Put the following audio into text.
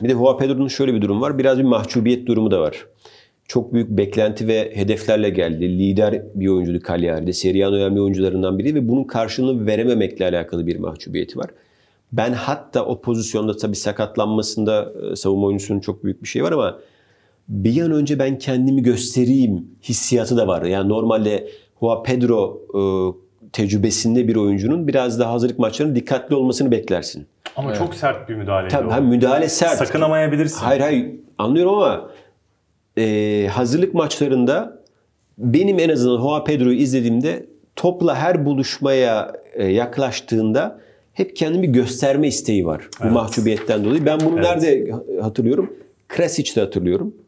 Bir de Hua Pedro'nun şöyle bir durum var. Biraz bir mahcubiyet durumu da var. Çok büyük beklenti ve hedeflerle geldi. Lider bir oyuncuydu Cagliari'de. Serie A'nın önemli oyuncularından biri ve bunun karşılığını verememekle alakalı bir mahcubiyeti var. Ben hatta o pozisyonda tabii sakatlanmasında e, savunma oyuncusunun çok büyük bir şey var ama bir an önce ben kendimi göstereyim hissiyatı da var. Yani normalde Hua Pedro e, tecrübesinde bir oyuncunun biraz daha hazırlık maçlarına dikkatli olmasını beklersin. Ama evet. çok sert bir müdahale Tabii, o. müdahale sert. Sakınamayabilirsin. Hayır hayır anlıyorum ama e, hazırlık maçlarında benim en azından Hoa Pedro'yu izlediğimde topla her buluşmaya e, yaklaştığında hep kendini bir gösterme isteği var. Evet. Bu mahcubiyetten dolayı. Ben bunu evet. nerede hatırlıyorum? Krasic'te hatırlıyorum.